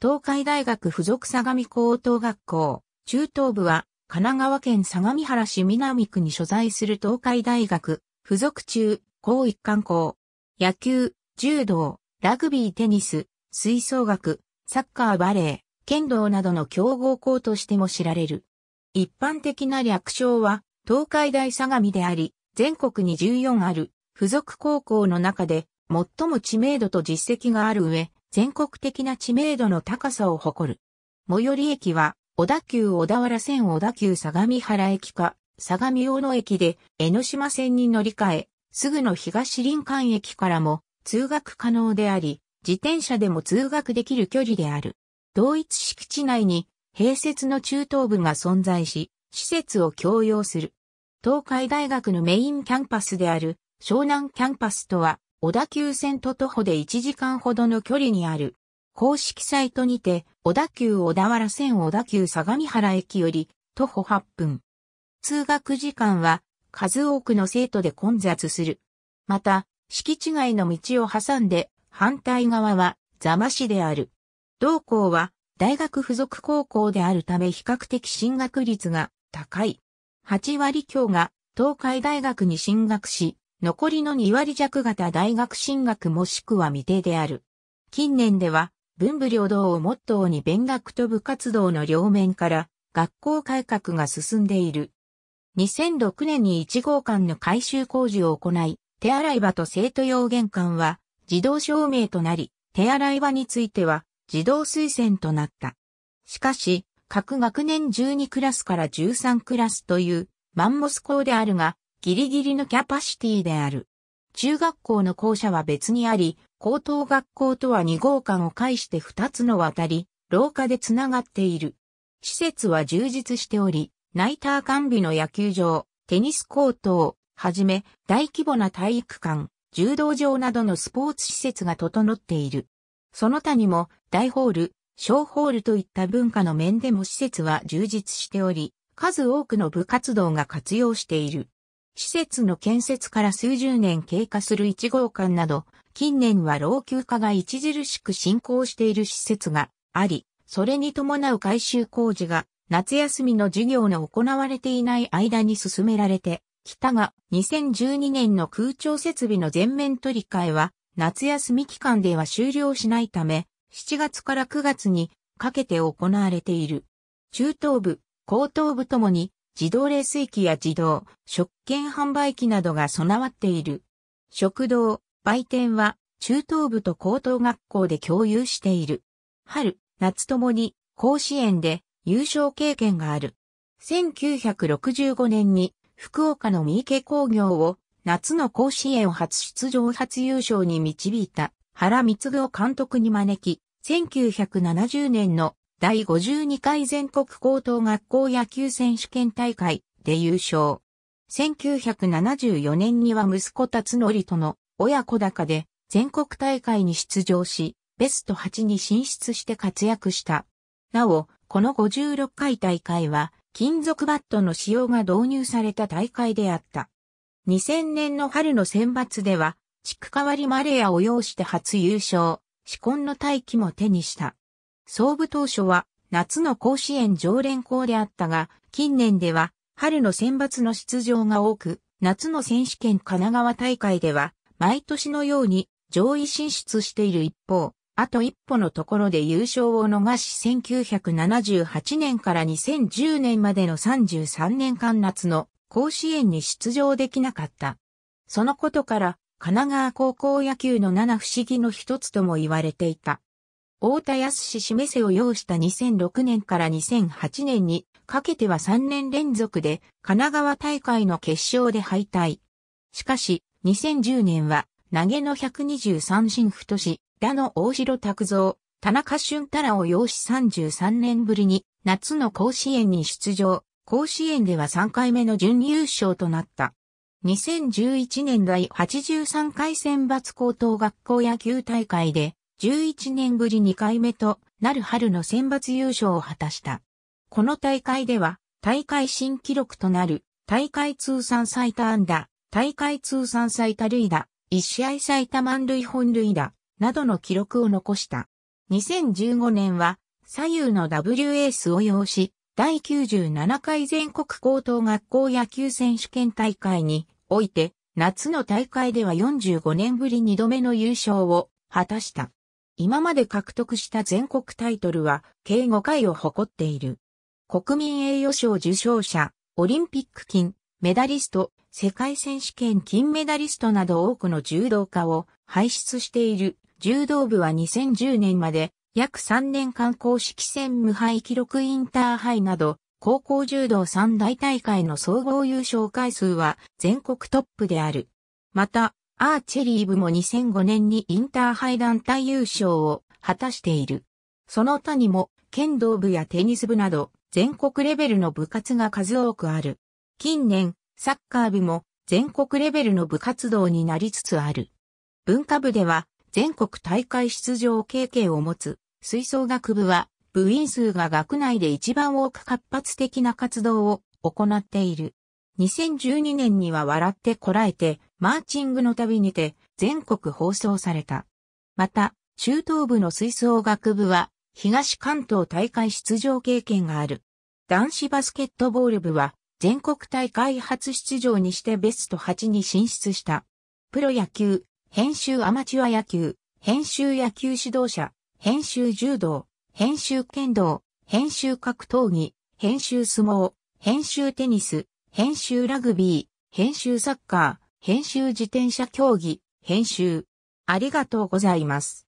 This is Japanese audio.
東海大学附属相模高等学校、中等部は、神奈川県相模原市南区に所在する東海大学、附属中、高一貫校。野球、柔道、ラグビーテニス、吹奏楽、サッカーバレー、剣道などの強豪校としても知られる。一般的な略称は、東海大相模であり、全国に14ある、附属高校の中で、最も知名度と実績がある上、全国的な知名度の高さを誇る。最寄り駅は、小田急小田原線小田急相模原駅か、相模大野駅で江ノ島線に乗り換え、すぐの東林間駅からも通学可能であり、自転車でも通学できる距離である。同一敷地内に併設の中等部が存在し、施設を共用する。東海大学のメインキャンパスである湘南キャンパスとは小田急線と徒歩で1時間ほどの距離にある。公式サイトにて、小田急小田原線小田急相模原駅より徒歩8分。通学時間は数多くの生徒で混雑する。また、敷地外の道を挟んで反対側は座間市である。同校は大学附属高校であるため比較的進学率が高い。8割強が東海大学に進学し、残りの2割弱型大学進学もしくは未定である。近年では、文部両道をモットーに勉学と部活動の両面から、学校改革が進んでいる。2006年に1号館の改修工事を行い、手洗い場と生徒用玄関は自動証明となり、手洗い場については自動推薦となった。しかし、各学年12クラスから13クラスというマンモス校であるが、ギリギリのキャパシティである。中学校の校舎は別にあり、高等学校とは2号館を介して2つの渡り、廊下でつながっている。施設は充実しており、ナイター完備の野球場、テニスコートをはじめ、大規模な体育館、柔道場などのスポーツ施設が整っている。その他にも、大ホール、小ホールといった文化の面でも施設は充実しており、数多くの部活動が活用している。施設の建設から数十年経過する1号館など、近年は老朽化が著しく進行している施設があり、それに伴う改修工事が夏休みの授業の行われていない間に進められてきたが、2012年の空調設備の全面取り替えは夏休み期間では終了しないため、7月から9月にかけて行われている。中東部、高東部ともに自動冷水機や自動、食券販売機などが備わっている。食堂、売店は、中等部と高等学校で共有している。春、夏ともに、甲子園で優勝経験がある。1965年に、福岡の三池工業を、夏の甲子園を初出場初優勝に導いた、原光雄監督に招き、1970年の第52回全国高等学校野球選手権大会で優勝。1974年には息子辰則との親子高で全国大会に出場し、ベスト8に進出して活躍した。なお、この56回大会は、金属バットの使用が導入された大会であった。2000年の春の選抜では、地区代わりマレアを擁して初優勝、紫紺の大旗も手にした。総武当初は夏の甲子園常連校であったが、近年では春の選抜の出場が多く、夏の選手権神奈川大会では毎年のように上位進出している一方、あと一歩のところで優勝を逃し1978年から2010年までの33年間夏の甲子園に出場できなかった。そのことから神奈川高校野球の七不思議の一つとも言われていた。大田康氏示せを要した2006年から2008年にかけては3年連続で神奈川大会の決勝で敗退。しかし、2010年は投げの123進婦とし、打の大城拓造、田中俊太郎を要し33年ぶりに夏の甲子園に出場。甲子園では3回目の準優勝となった。2011年第83回選抜高等学校野球大会で11年ぶり2回目となる春の選抜優勝を果たした。この大会では、大会新記録となる、大会通算最多安打、大会通算最多塁打、一試合最多満塁本塁打、などの記録を残した。2015年は、左右の W s を要し、第97回全国高等学校野球選手権大会において、夏の大会では45年ぶり2度目の優勝を果たした。今まで獲得した全国タイトルは計5回を誇っている。国民栄誉賞受賞者、オリンピック金、メダリスト、世界選手権金メダリストなど多くの柔道家を輩出している柔道部は2010年まで約3年間公式戦無敗記録インターハイなど高校柔道三大大会の総合優勝回数は全国トップである。また、アーチェリー部も2005年にインターハイ団体優勝を果たしている。その他にも、剣道部やテニス部など、全国レベルの部活が数多くある。近年、サッカー部も全国レベルの部活動になりつつある。文化部では、全国大会出場経験を持つ、吹奏楽部は、部員数が学内で一番多く活発的な活動を行っている。2012年には笑ってこらえて、マーチングの旅にて全国放送された。また、中東部の吹奏楽部は東関東大会出場経験がある。男子バスケットボール部は全国大会初出場にしてベスト8に進出した。プロ野球、編集アマチュア野球、編集野球指導者、編集柔道、編集剣道、編集格闘技、編集相撲、編集テニス、編集ラグビー、編集サッカー、編集自転車競技、編集。ありがとうございます。